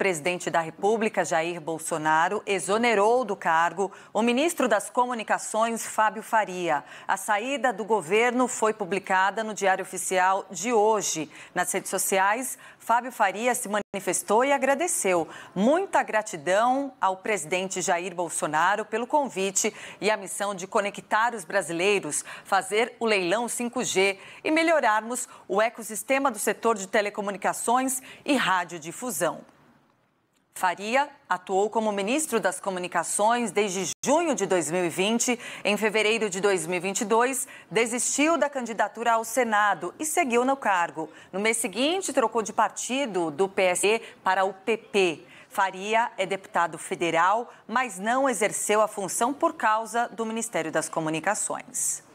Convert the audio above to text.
presidente da República, Jair Bolsonaro, exonerou do cargo o ministro das Comunicações, Fábio Faria. A saída do governo foi publicada no Diário Oficial de hoje. Nas redes sociais, Fábio Faria se manifestou e agradeceu. Muita gratidão ao presidente Jair Bolsonaro pelo convite e a missão de conectar os brasileiros, fazer o leilão 5G e melhorarmos o ecossistema do setor de telecomunicações e radiodifusão. Faria atuou como ministro das Comunicações desde junho de 2020. Em fevereiro de 2022, desistiu da candidatura ao Senado e seguiu no cargo. No mês seguinte, trocou de partido do PSE para o PP. Faria é deputado federal, mas não exerceu a função por causa do Ministério das Comunicações.